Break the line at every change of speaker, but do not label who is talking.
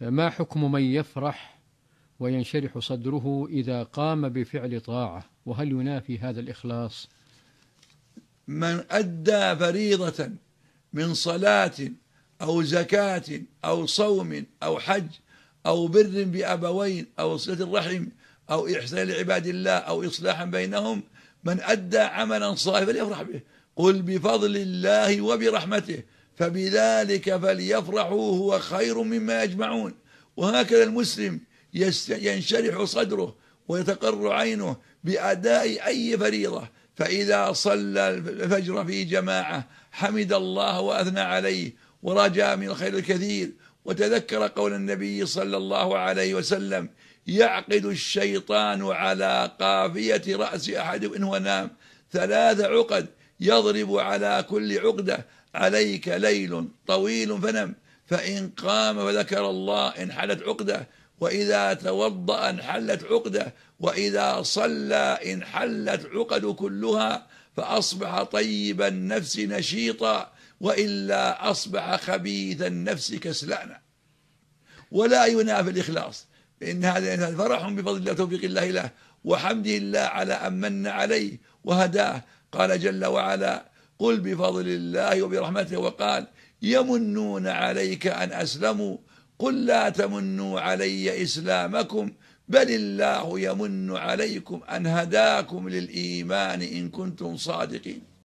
ما حكم من يفرح وينشرح صدره إذا قام بفعل طاعة وهل ينافي هذا الإخلاص من أدى فريضة من صلاة أو زكاة أو صوم أو حج أو بر بأبوين أو صلة الرحم أو إحسان لعباد الله أو إصلاحا بينهم من أدى عملا صالحا فليفرح به قل بفضل الله وبرحمته فبذلك فليفرحوا هو خير مما يجمعون وهكذا المسلم ينشرح صدره ويتقر عينه بأداء أي فريضة فإذا صلى الفجر في جماعة حمد الله وأثنى عليه ورجا من الخير الكثير وتذكر قول النبي صلى الله عليه وسلم يعقد الشيطان على قافية رأس أحد إن هو نام ثلاث عقد يضرب على كل عقدة عليك ليل طويل فنم فإن قام وذكر الله انحلت عقده وإذا توضأ انحلت عقده وإذا صلى انحلت عقد كلها فأصبح طيب النفس نشيطا وإلا أصبح خبيث النفس كسلانا ولا ينافي الإخلاص فإن هذا فرح بفضل الله توفيق الله له وحمد الله على أن من عليه وهداه قال جل وعلا قل بفضل الله وبرحمته وقال يمنون عليك أن أسلموا قل لا تمنوا علي إسلامكم بل الله يمن عليكم أن هداكم للإيمان إن كنتم صادقين